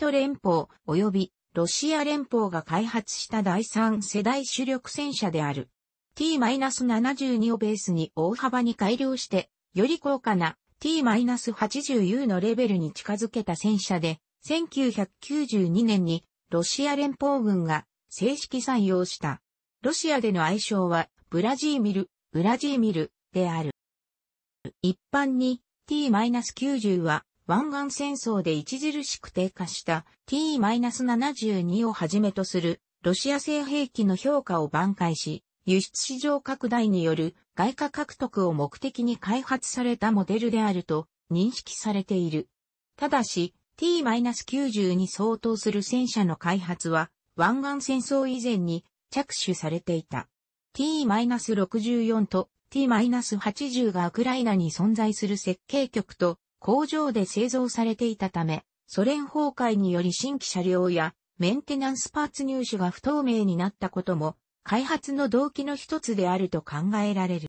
ト連邦及びロシア連邦が開発した第3世代主力戦車である。T-72 をベースに大幅に改良して、より高価な T-80U のレベルに近づけた戦車で、1992年にロシア連邦軍が正式採用した。ロシアでの愛称はブラジーミル、ブラジーミルである。一般に T-90 は湾岸戦争で著しく低下した T-72 をはじめとするロシア製兵器の評価を挽回し、輸出市場拡大による外貨獲得を目的に開発されたモデルであると認識されている。ただし、T-90 に相当する戦車の開発は湾岸戦争以前に着手されていた。T-64 と T-80 がウクライナに存在する設計局と工場で製造されていたため、ソ連崩壊により新規車両やメンテナンスパーツ入手が不透明になったことも、開発の動機の一つであると考えられる。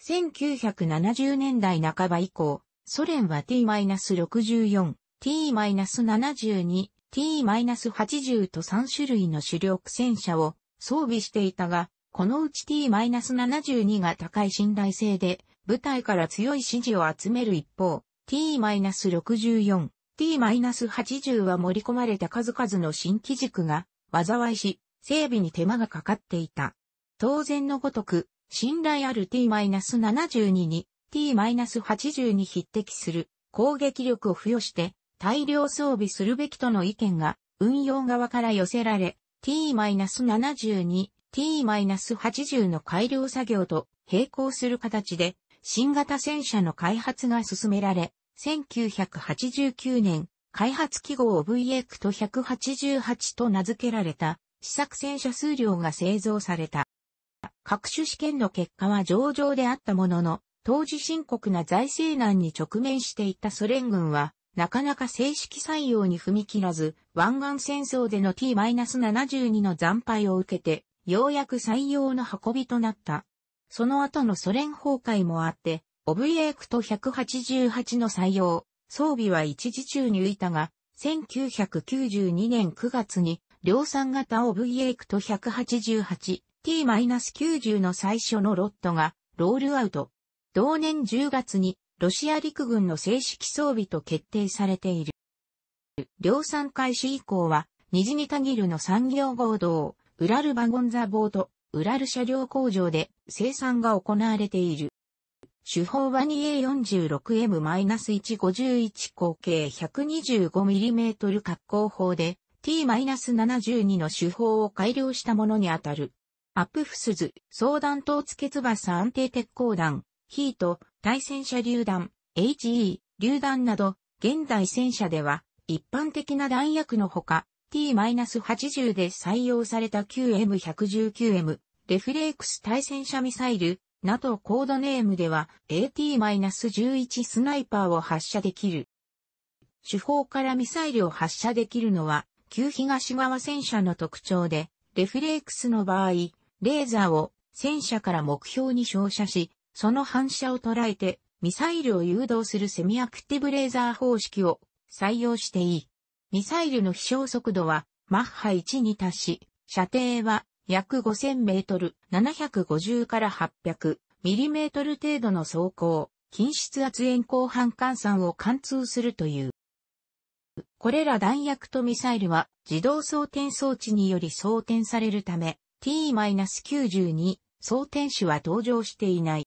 1970年代半ば以降、ソ連は T-64、T-72、T-80 と3種類の主力戦車を装備していたが、このうち T-72 が高い信頼性で、部隊から強い支持を集める一方、t-64、t-80 は盛り込まれた数々の新機軸が災いし、整備に手間がかかっていた。当然のごとく、信頼ある t-72 に t-80 に匹敵する攻撃力を付与して大量装備するべきとの意見が運用側から寄せられ、t-72、t-80 の改良作業と並行する形で新型戦車の開発が進められ、1989年、開発記号を VX と188と名付けられた試作戦車数量が製造された。各種試験の結果は上々であったものの、当時深刻な財政難に直面していたソ連軍は、なかなか正式採用に踏み切らず、湾岸戦争での T-72 の惨敗を受けて、ようやく採用の運びとなった。その後のソ連崩壊もあって、オブイエークト188の採用、装備は一時中に浮いたが、1992年9月に量産型オブイエークト 188T-90 の最初のロットがロールアウト。同年10月にロシア陸軍の正式装備と決定されている。量産開始以降は、ニジニタギルの産業合同、ウラルバゴンザボート、ウラル車両工場で生産が行われている。手法は 2A46M-151 口径 125mm 格好法で T-72 の手法を改良したものにあたる。アップフスズ、相談等付け翼安定鉄鋼弾、ヒート、対戦車榴弾、HE、榴弾など、現代戦車では、一般的な弾薬のほか、T-80 で採用された 9M119M、レフレークス対戦車ミサイル、NATO コードネームでは AT-11 スナイパーを発射できる。主砲からミサイルを発射できるのは、旧東側戦車の特徴で、レフレークスの場合、レーザーを戦車から目標に照射し、その反射を捉えて、ミサイルを誘導するセミアクティブレーザー方式を採用していい。ミサイルの飛翔速度はマッハ1に達し、射程は約5000メートル、750から800ミリメートル程度の走行、近質圧炎鋼半換算を貫通するという。これら弾薬とミサイルは自動装填装置により装填されるため、T-92 装填手は登場していない。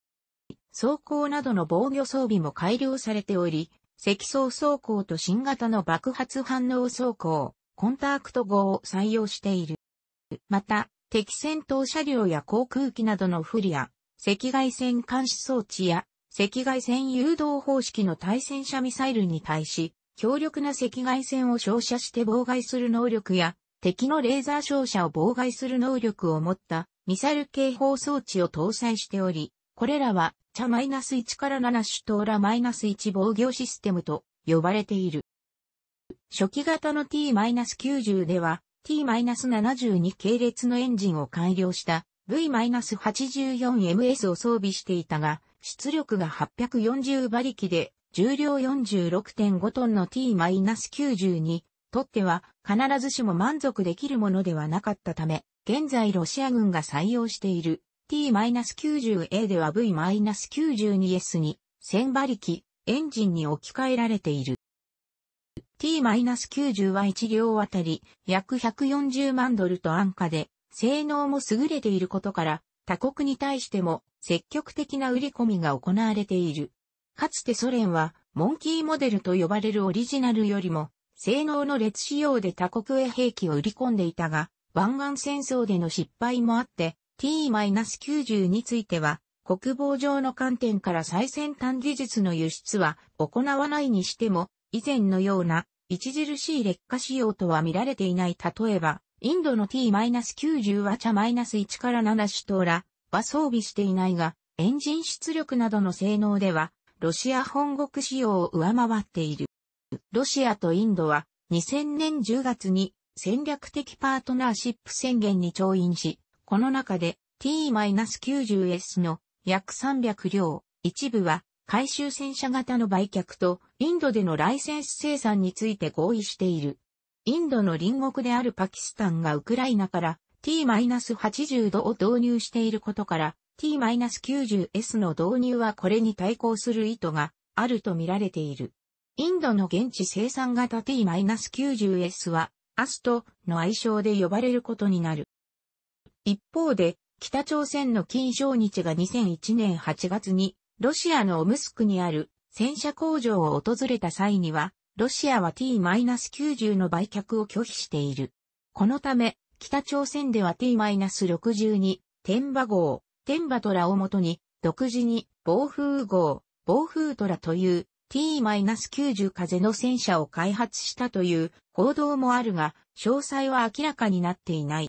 装甲などの防御装備も改良されており、積層装甲と新型の爆発反応装甲、コンタクト号を採用している。また、敵戦闘車両や航空機などの不利や、赤外線監視装置や、赤外線誘導方式の対戦車ミサイルに対し、強力な赤外線を照射して妨害する能力や、敵のレーザー照射を妨害する能力を持ったミサイル警報装置を搭載しており、これらは、チャ -1 から7種トーラ -1 防御システムと呼ばれている。初期型の T-90 では、T-72 系列のエンジンを改良した V-84MS を装備していたが、出力が840馬力で、重量46.5トンの T-92 とっては必ずしも満足できるものではなかったため、現在ロシア軍が採用している T-90A では V-92S に1000馬力エンジンに置き換えられている。T-90 は1両あたり約140万ドルと安価で、性能も優れていることから、他国に対しても積極的な売り込みが行われている。かつてソ連は、モンキーモデルと呼ばれるオリジナルよりも、性能の劣仕様で他国へ兵器を売り込んでいたが、湾岸戦争での失敗もあって、T-90 については、国防上の観点から最先端技術の輸出は行わないにしても、以前のような著しい劣化仕様とは見られていない。例えば、インドの T-90 は茶 -1 から7シトーラは装備していないが、エンジン出力などの性能では、ロシア本国仕様を上回っている。ロシアとインドは2000年10月に戦略的パートナーシップ宣言に調印し、この中で T-90S の約300両、一部は回収戦車型の売却とインドでのライセンス生産について合意している。インドの隣国であるパキスタンがウクライナから T-80 度を導入していることから T-90S の導入はこれに対抗する意図があるとみられている。インドの現地生産型 T-90S はアストの愛称で呼ばれることになる。一方で、北朝鮮の金正日が2001年8月にロシアのオムスクにある戦車工場を訪れた際には、ロシアは T-90 の売却を拒否している。このため、北朝鮮では T-62、天馬号、天馬虎をもとに、独自に暴風号、暴風虎という T-90 風の戦車を開発したという報道もあるが、詳細は明らかになっていない。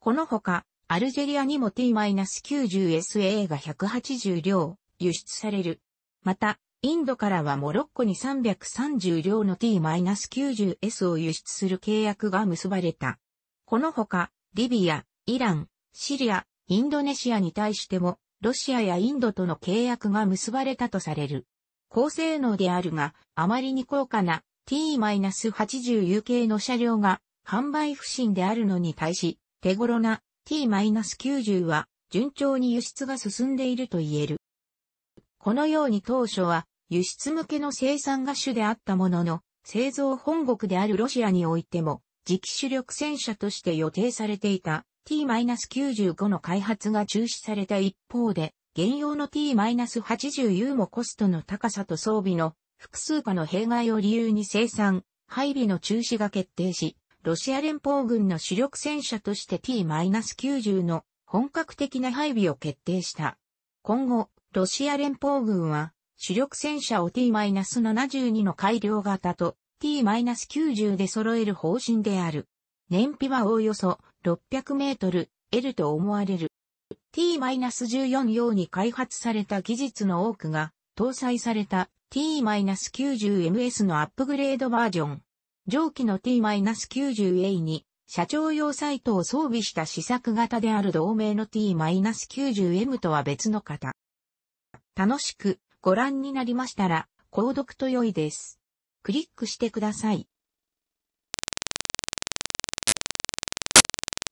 このほか、アルジェリアにも T-90SA が180両輸出される。また、インドからはモロッコに330両の T-90S を輸出する契約が結ばれた。このほか、リビア、イラン、シリア、インドネシアに対しても、ロシアやインドとの契約が結ばれたとされる。高性能であるが、あまりに高価な T-80U 系の車両が販売不振であるのに対し、手頃な T-90 は順調に輸出が進んでいると言える。このように当初は輸出向けの生産が主であったものの、製造本国であるロシアにおいても、次期主力戦車として予定されていた T-95 の開発が中止された一方で、現用の T-80U もコストの高さと装備の複数化の弊害を理由に生産、配備の中止が決定し、ロシア連邦軍の主力戦車として T-90 の本格的な配備を決定した。今後、ロシア連邦軍は主力戦車を T-72 の改良型と T-90 で揃える方針である。燃費はおおよそ600メートル L と思われる。T-14 用に開発された技術の多くが搭載された T-90MS のアップグレードバージョン上記の T-90A に、社長用サイトを装備した試作型である同名の T-90M とは別の型。楽しくご覧になりましたら、購読と良いです。クリックしてください。